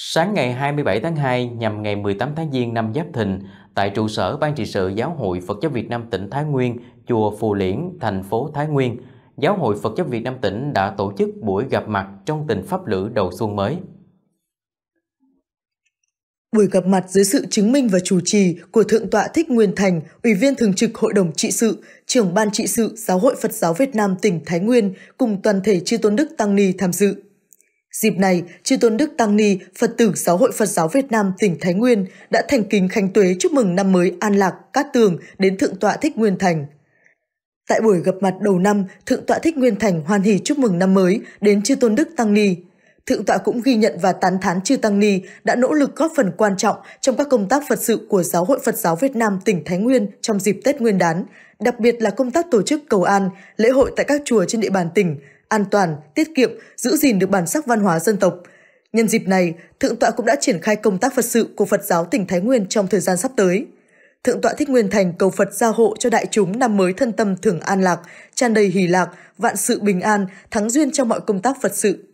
Sáng ngày 27 tháng 2 nhằm ngày 18 tháng Giêng năm Giáp Thìn, tại trụ sở Ban trị sự Giáo hội Phật giáo Việt Nam tỉnh Thái Nguyên, chùa Phù Liễn, thành phố Thái Nguyên, Giáo hội Phật giáo Việt Nam tỉnh đã tổ chức buổi gặp mặt trong tình pháp lữ đầu xuân mới. Buổi gặp mặt dưới sự chứng minh và chủ trì của Thượng tọa Thích Nguyên Thành, Ủy viên Thường trực Hội đồng Trị sự, trưởng Ban Trị sự Giáo hội Phật giáo Việt Nam tỉnh Thái Nguyên cùng toàn thể chư tôn đức tăng ni tham dự. Dịp này, Chư Tôn Đức Tăng Ni, Phật tử Giáo hội Phật giáo Việt Nam tỉnh Thái Nguyên đã thành kính khánh tuế chúc mừng năm mới an lạc, cát tường đến Thượng tọa Thích Nguyên Thành. Tại buổi gặp mặt đầu năm, Thượng tọa Thích Nguyên Thành hoan hỉ chúc mừng năm mới đến Chư Tôn Đức Tăng Ni. Thượng tọa cũng ghi nhận và tán thán Chư Tăng Ni đã nỗ lực góp phần quan trọng trong các công tác Phật sự của Giáo hội Phật giáo Việt Nam tỉnh Thái Nguyên trong dịp Tết Nguyên đán, đặc biệt là công tác tổ chức cầu an, lễ hội tại các chùa trên địa bàn tỉnh, an toàn, tiết kiệm, giữ gìn được bản sắc văn hóa dân tộc. Nhân dịp này, Thượng tọa cũng đã triển khai công tác Phật sự của Phật giáo tỉnh Thái Nguyên trong thời gian sắp tới. Thượng tọa Thích Nguyên Thành cầu Phật gia hộ cho đại chúng năm mới thân tâm thường an lạc, tràn đầy hỷ lạc, vạn sự bình an, thắng duyên trong mọi công tác Phật sự.